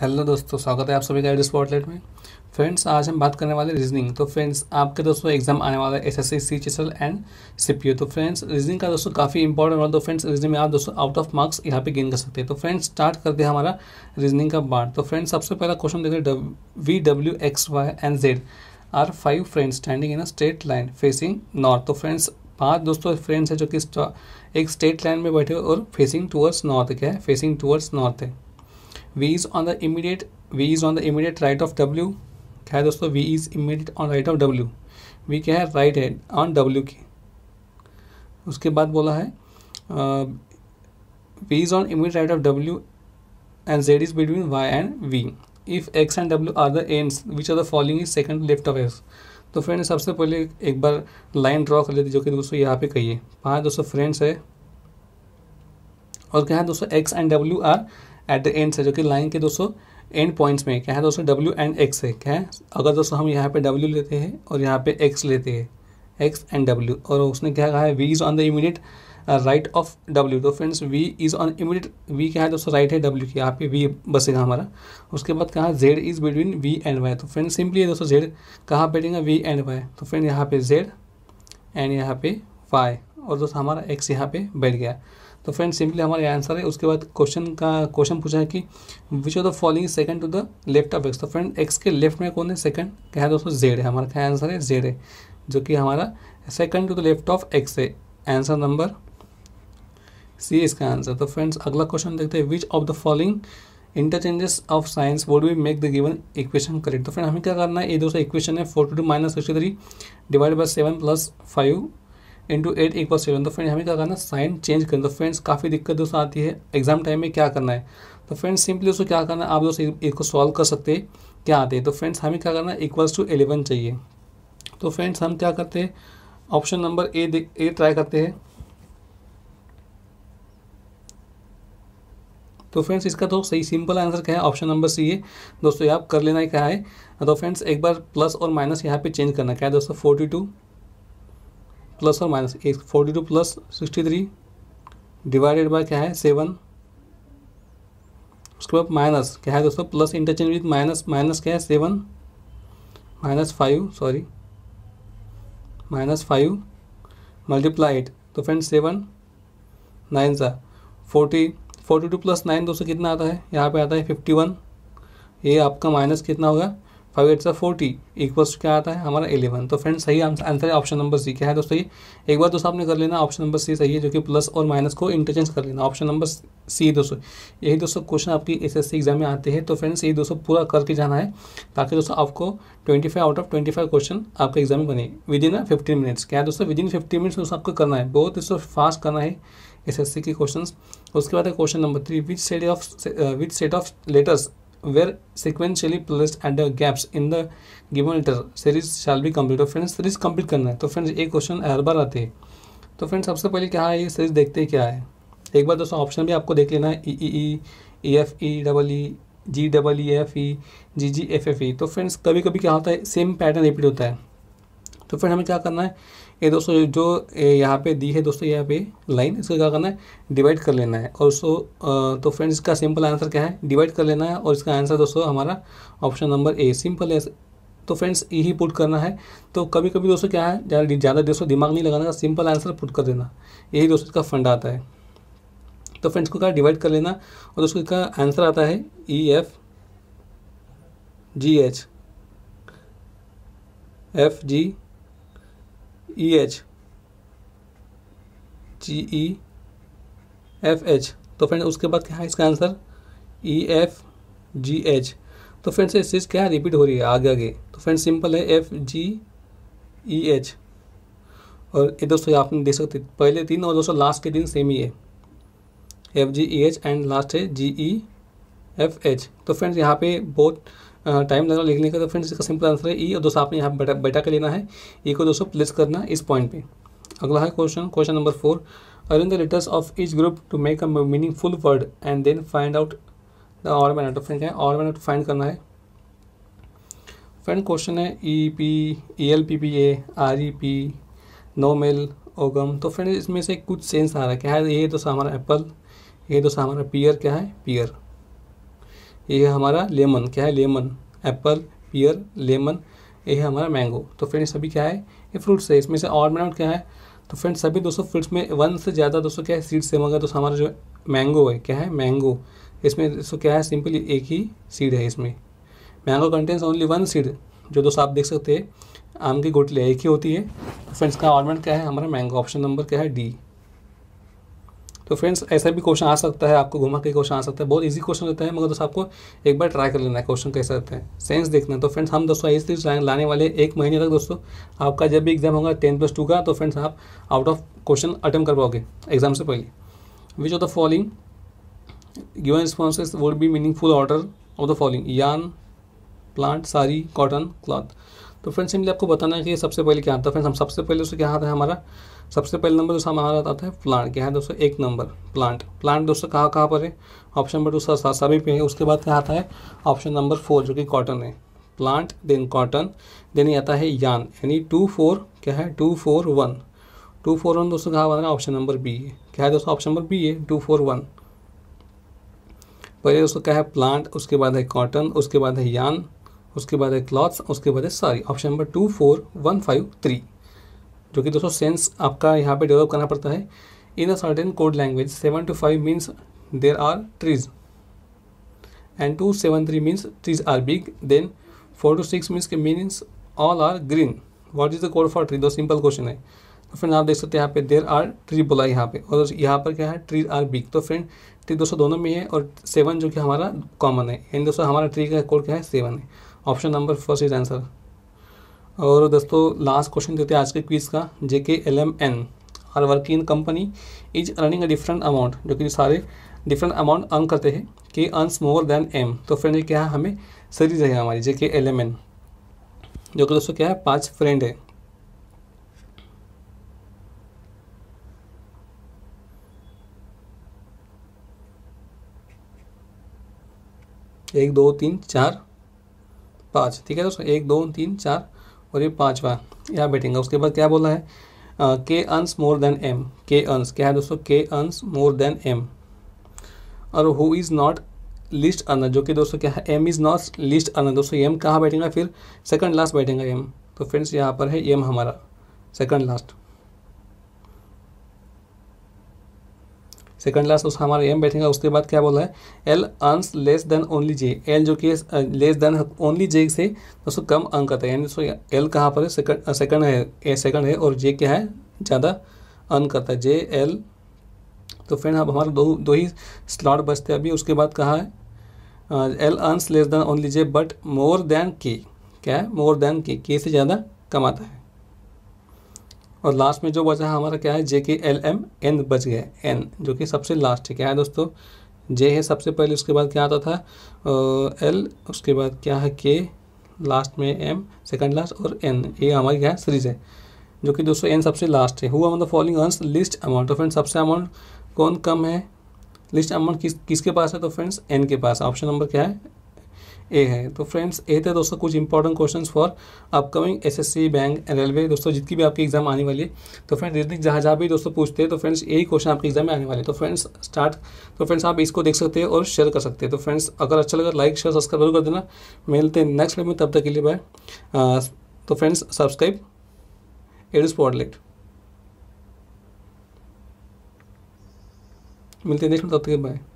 hello दोस्तों स्वागत है आप सभी का एडिस पॉटलेट में फ्रेंड्स आज हम बात करने वाले रीजनिंग तो फ्रेंड्स आपके दोस्तों एग्जाम आने वाला है S S C L and C P U तो फ्रेंड्स रीजनिंग का दोस्तों काफ़ी इंपॉर्टेंट रोल तो फ्रेंड्स रीजनिंग में आप दोस्तों आउट ऑफ मार्क्स यहाँ पे गेन कर सकते हैं तो फ्रेंड्स स्टार्ट करते हैं हमारा रीजनिंग का बार्ट तो फ्रेंड्स सबसे पहला क्वेश्चन देख रहे V W X Y and Z are five friends standing in a straight line facing north तो फ्रेंड्स पांच दोस्तों फ्रेंड्स है जो कि एक स्ट्रेट लाइन में बैठे और फेसिंग टूवर्ड्स नॉर्थ क्या है फेसिंग टूवर्ड्स नॉर्थ है V is on the immediate V is on the immediate right of W क्या है दोस्तों V is immediate on right of W V क्या है राइट है ऑन डब्ल्यू की उसके बाद बोला है V is on immediate right of W and Z is between Y and V if X and W are the end which are the following is second left of X तो friend सबसे पहले एक बार line draw कर लेती जो कि दोस्तों यहाँ पे कहिए पाँच दोस्तों फ्रेंड्स है और क्या है दोस्तों X and W are at the end से जो कि लाइन के दोस्तों एंड पॉइंट्स में क्या है दोस्तों डब्ल्यू एंड एक्स है क्या है अगर दोस्तों हम यहाँ पे डब्ल्यू लेते हैं और यहाँ पे एक्स लेते हैं एक्स एंड डब्ल्यू और उसने क्या कहा है V is on the immediate right of W तो friends V is on immediate V क्या है दोस्तों राइट है डब्ल्यू की यहाँ पे वी बसेगा हमारा उसके बाद कहा Z is between V and Y तो फ्रेंड सिंपली है दोस्तों जेड कहाँ बैठेगा वी एंड वाई तो फ्रेंड यहाँ पे जेड एंड यहाँ पे वाई और दोस्तों हमारा एक्स यहाँ पे बैठ गया तो फ्रेंड सिंपली हमारा आंसर है उसके बाद क्वेश्चन का क्वेश्चन पूछा है कि which of the following second to the left of X तो फ्रेंड एक्स के लेफ्ट में कौन है सेकंड क्या है दोस्तों जेड है हमारा क्या आंसर है जेड है जो कि हमारा second to the left of X है आंसर नंबर सी इसका आंसर तो फ्रेंड्स अगला क्वेश्चन देखते हैं which of the following interchanges of signs would we make the given equation correct तो फ्रेंड हमें क्या करना है ये दोस्तों इक्वेशन है forty two two minus sixty three divide by seven plus five into eight equal seven तो friend हमें क्या करना साइन चेंज करें तो फ्रेंड्स काफ़ी दिक्कत दोस्तों आती है एग्जाम टाइम में क्या करना है तो फ्रेंड्स सिंपली दोस्तों क्या करना है आप दोस्तों इसको सॉल्व कर सकते हैं क्या आते हैं तो फ्रेंड्स हमें क्या करना है इक्वल्स टू एलेवन चाहिए तो फ्रेंड्स हम क्या करते हैं option number A A try करते हैं तो फ्रेंड्स इसका तो सही सिंपल आंसर क्या है ऑप्शन नंबर सी है दोस्तों यहाँ कर लेना है क्या है तो फ्रेंड्स एक बार प्लस और माइनस यहाँ पे चेंज करना क्या है दोस्तों फोर्टी टू प्लस और माइनस एक forty two plus sixty three divided by क्या है सेवन उसके बाद माइनस क्या है दोस्तों plus interchange with minus minus क्या है seven minus five sorry minus five multiplied तो फ्रेंड सेवन नाइन सा forty forty two plus nine दोस्तों कितना आता है यहाँ पे आता है फिफ्टी वन ये आपका माइनस कितना होगा फाइव एट सा फोर्टी इक्वल्स क्या आता है हमारा एलेवन तो फ्रेंड सही आंसर है ऑप्शन नंबर सी क्या है दोस्तों ये एक बार दोस्तों आपने कर लेना ऑप्शन नंबर सी सही है जो कि प्लस और माइनस को इंटरचेंज कर लेना ऑप्शन नंबर सी दोस्तों यही दोस्तों क्वेश्चन आपकी एस एस एग्जाम में आते हैं तो फ्रेंड्स ये दोस्तों पूरा करके जाना है ताकि दोस्तों आपको twenty five out of twenty five question आपके एग्जाम में बने विद इन फिफ्टीन मिनट्स क्या है दोस्तों विद इन फिफ्टीन मिनट्स दोस्तों आपको करना है बहुत दोस्तों फास्ट करना है एस एस सी के क्वेश्चन उसके बाद है question number three which set of which set of letters were sequentially placed at the gaps in the given letter series shall be complete और फ्रेंड्स सीरीज कंप्लीट करना है तो फ्रेंड्स ये question हर बार आते हैं तो फ्रेंड्स सबसे पहले क्या है ये सीरीज देखते हैं क्या है एक बार दोस्तों ऑप्शन भी आपको देख लेना है E E E E F E double E G double E F E G G F F E तो फ्रेंड्स कभी कभी क्या होता है सेम पैटर्न रिपीट होता है तो फिर हमें क्या करना है ये दोस्तों जो यहाँ पे दी है दोस्तों यहाँ पे लाइन इसको क्या करना है डिवाइड कर लेना है और उसको तो फ्रेंड्स इसका सिंपल आंसर क्या है डिवाइड कर लेना है और इसका आंसर दोस्तों हमारा ऑप्शन नंबर ए सिंपल है तो फ्रेंड्स यही पुट करना है तो कभी कभी दोस्तों क्या है ज़्यादा दोस्तों दिमाग नहीं लगाना सिंपल आंसर पुट कर देना यही दोस्तों इसका फंड आता है तो फ्रेंड्स को क्या डिवाइड कर लेना और दोस्तों इसका आंसर आता है E F G H F G E H G E F H तो फ्रेंड उसके बाद क्या है इसका answer E F G H तो फ्रेंड्स ये चीज़ क्या रिपीट हो रही है आगे आगे तो फ्रेंड सिंपल है एफ जी ई एच और ये दोस्तों आप देख सकते पहले तीन और दोस्तों लास्ट के दिन सेम ही है F G E H and last है जी ई एफ एच तो फ्रेंड्स यहाँ पे बहुत टाइम लग रहा लिखने का तो फ्रेंड्स इसका सिंपल आंसर है ई e और दोस्तों आपने यहाँ बेटा बेटा के लेना है ई e को दोस्तों प्लेस करना इस पॉइंट पे अगला है question question number four arrange the letters of each group to make a meaningful word and then find out the odd man friend है ऑल मैन फाइंड करना है फ्रेंड क्वेश्चन है E P E L P P A R E P नो मेल ओगम तो friend इसमें से कुछ सेंस आ रहा है क्या है ये दोस्तों हमारा एप्पल ये दोस्तों हमारा पियर क्या है पियर ये हमारा लेमन क्या है लेमन एप्पल पियर लेमन ये है हमारा मैंगो तो फ्रेंड्स सभी क्या है ये फ्रूट्स है इसमें से और मिनट क्या है तो फ्रेंड्स सभी दोस्तों फ्रूट्स में वन से ज़्यादा दोस्तों क्या है सीड्स है मगर दोस्तों हमारा जो मैंगो है क्या है मैंगो इसमें दोस्तों क्या है सिंपली एक ही सीड है इसमें mango contents only one seed जो दोस्तों आप देख सकते हैं आम की गोटली एक ही होती है तो फ्रेंड्स का ऑर्मेंट क्या है हमारा मैंगो ऑप्शन नंबर क्या है डी तो फ्रेंड्स ऐसा भी क्वेश्चन आ सकता है आपको घुमा के क्वेश्चन आ सकता है बहुत ईजी क्वेश्चन रहता है मगर दोस्तों आपको एक बार ट्राई कर लेना है क्वेश्चन कैसे रहते हैं सेंस देखना है तो फ्रेंड्स हम दोस्तों इस चीज़ लाने वाले एक महीने तक दोस्तों आपका जब भी एग्जाम होगा टेन प्लस टू का तो फ्रेंड्स आप आउट ऑफ क्वेश्चन अटैम्प्ट कर पाओगे एग्जाम से पहले which of the following given responses would be meaningful order of the following yarn plant sari cotton cloth तो फ्रेंड्स सिंपली आपको बताना है कि सबसे पहले क्या आता है फ्रेंड्स हम सबसे पहले उसको क्या आता है हमारा सबसे पहले नंबर दोस्तों हमारा आता है प्लांट क्या है दोस्तों एक नंबर प्लांट प्लांट दोस्तों कहाँ कहाँ पर है ऑप्शन नंबर दोस्तों सभी पे है उसके बाद क्या आता है ऑप्शन नंबर फोर जो कि कॉटन है प्लांट देन कॉटन देन ये आता है यान यानी टू फोर क्या है two four one two four one दोस्तों कहाँ बन रहा है ऑप्शन नंबर बी है क्या है दोस्तों ऑप्शन नंबर बी है टू फोर वन पहले दोस्तों क्या है प्लांट उसके बाद है कॉटन उसके बाद है यान उसके बाद है क्लॉथ्स उसके बाद है sorry option number two four one five three जो कि दोस्तों सेंस आपका यहाँ पे डेवलप करना पड़ता है in a certain code language seven two five means there are trees and two seven three means trees are big then four two six means के meanings all are green what is the code for tree दो simple question है तो friend आप देख सकते हैं यहाँ पे देर आर ट्री बोला यहाँ पे और यहाँ पर क्या है ट्री आर बिग तो फ्रेंड ट्री दोस्तों दोनों में है और सेवन जो कि हमारा कॉमन है एंड दोस्तों हमारा ट्री का कोड क्या है सेवन है option number first is answer और दोस्तों लास्ट क्वेश्चन देते हैं आज के क्वीज का J K L M N are working in company is earning a different amount जो कि सारे डिफरेंट अमाउंट अर्न करते हैं K earns more than M तो फ्रेंड क्या है हमें सीरीज है हमारी जे के एल एम एन जो कि दोस्तों क्या है पाँच फ्रेंड है एक दो तीन चार पाँच ठीक है दोस्तों एक दो तीन चार और ये पाँचवा यहाँ बैठेंगे उसके बाद क्या बोला है के अंस मोर देन एम के अंस क्या है दोस्तों K earns more than M और who is not least earner जो कि दोस्तों क्या है M is not least earner दोस्तों एम कहाँ बैठेगा फिर सेकंड लास्ट बैठेगा एम तो फ्रेंड्स यहाँ पर है एम हमारा सेकंड लास्ट सेकंड लास्ट उसका हमारा एम बैठेगा उसके बाद क्या बोला है L earns less than only J L जो कि लेस देन ओनली जे से दोस्तों कम अंक आता है यानी दोस्तों एल कहाँ पर है सेकंड सेकंड है ए सेकंड है और जे क्या है ज़्यादा अंक करता है जे एल तो फ्रेंड अब हमारे दो दो ही स्लॉट बचते हैं अभी उसके बाद कहाँ है L earns less than only J but more than K क्या है मोर देन के के से ज़्यादा कमाता है और लास्ट में जो बचा है हमारा क्या है जे के एल एम एन बच गया एन जो कि सबसे लास्ट है क्या है दोस्तों जे है सबसे पहले उसके बाद क्या आता था एल उसके बाद क्या है के लास्ट में एम सेकंड लास्ट और एन ये हमारी क्या है सीरीज है जो कि दोस्तों एन सबसे लास्ट है हुआ मतलब फॉलोइंग आंस लिस्ट अमाउंट तो फ्रेंड्स सबसे अमाउंट कौन कम है लिस्ट अमाउंट किस किसके पास है तो फ्रेंड्स एन के पास ऑप्शन नंबर क्या है ए है तो फ्रेंड्स ए थे दोस्तों कुछ important questions for upcoming SSC bank railway दोस्तों जितनी भी आपकी एग्जाम आने वाली है तो फ्रेंड्स जितनी जहाँ जहाँ भी दोस्तों पूछते हैं तो फ्रेंड्स यही क्वेश्चन आपके एग्जाम में आने वाले तो फ्रेंड्स स्टार्ट तो फ्रेंड्स आप इसको देख सकते हैं और शेयर कर सकते हैं तो फ्रेंड्स अगर अच्छा लगा लाइक शेयर सब्सक्राइब जरूर कर देना मिलते हैं नेक्स्ट में तब तक के लिए बाय तो फ्रेंड्स सब्सक्राइब एड स्पॉटलाइट मिलते हैं नेक्स्ट में तब तक बाय